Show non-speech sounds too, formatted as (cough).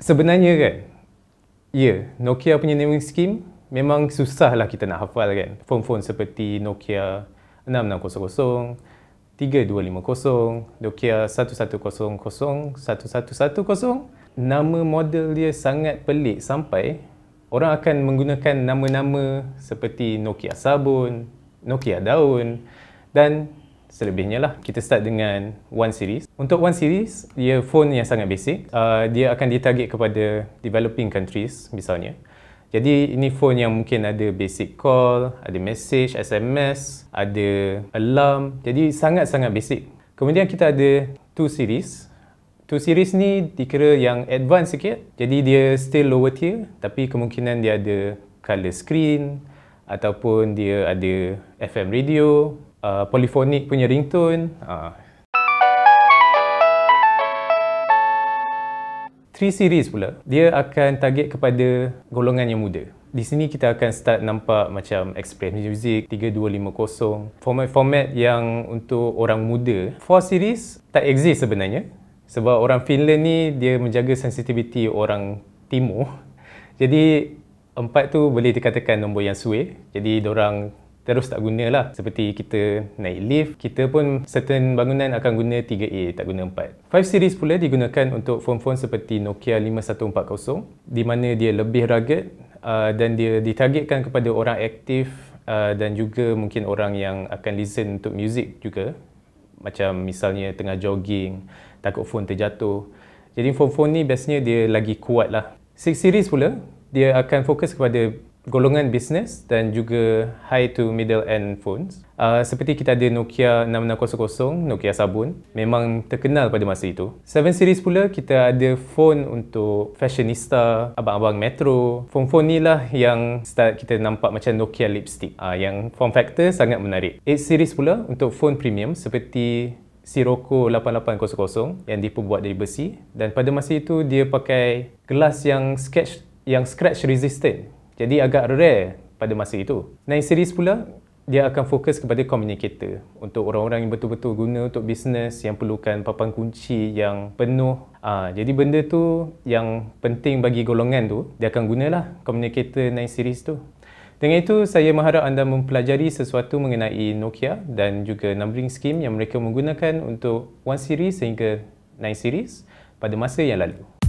sebenarnya kan ya Nokia punya naming scheme memang susah lah kita nak hafal kan phone-phone seperti Nokia 6600 3250 Nokia 1100 1110 nama model dia sangat pelik sampai orang akan menggunakan nama-nama seperti Nokia sabun Nokia daun dan selebihnya lah. Kita start dengan One Series. Untuk One Series, dia phone yang sangat basic. Uh, dia akan ditarget kepada developing countries misalnya. Jadi ini phone yang mungkin ada basic call, ada message, SMS, ada alarm. Jadi sangat-sangat basic. Kemudian kita ada Two Series. Two Series ni dikira yang advance sikit. Jadi dia still lower tier tapi kemungkinan dia ada color screen ataupun dia ada FM radio uh, polyphonic punya ringtone. Uh. Three series pula, dia akan target kepada golongan yang muda. Di sini kita akan start nampak macam Express Music 3250 Format-format yang untuk orang muda 4 series tak exist sebenarnya Sebab orang Finland ni dia menjaga sensitiviti orang timur (laughs) Jadi 4 tu boleh dikatakan nombor yang suai Jadi orang terus tak guna lah. Seperti kita naik lift, kita pun certain bangunan akan guna 3A, tak guna 4. 5 series pula digunakan untuk phone-phone seperti Nokia 5140 di mana dia lebih rugged uh, dan dia ditargetkan kepada orang aktif uh, dan juga mungkin orang yang akan listen untuk music juga. Macam misalnya tengah jogging, takut phone terjatuh. Jadi phone-phone ni biasanya dia lagi kuat lah. 6 series pula, dia akan fokus kepada golongan bisnes dan juga high to middle end phones. Uh, seperti kita ada Nokia 6600, Nokia Sabun, memang terkenal pada masa itu. 7 series pula kita ada phone untuk fashionista, abang-abang metro. Phone-phone ni lah yang start kita nampak macam Nokia lipstick. Uh, yang form factor sangat menarik. 8 series pula untuk phone premium seperti Sirocco 8800 yang diperbuat dari besi dan pada masa itu dia pakai gelas yang sketch yang scratch resistant jadi agak rare pada masa itu. Nine series pula dia akan fokus kepada communicator untuk orang-orang yang betul-betul guna untuk bisnes yang perlukan papan kunci yang penuh. Aa, ah, jadi benda tu yang penting bagi golongan tu dia akan gunalah communicator nine series tu. Dengan itu saya mengharap anda mempelajari sesuatu mengenai Nokia dan juga numbering scheme yang mereka menggunakan untuk 1 series sehingga 9 series pada masa yang lalu.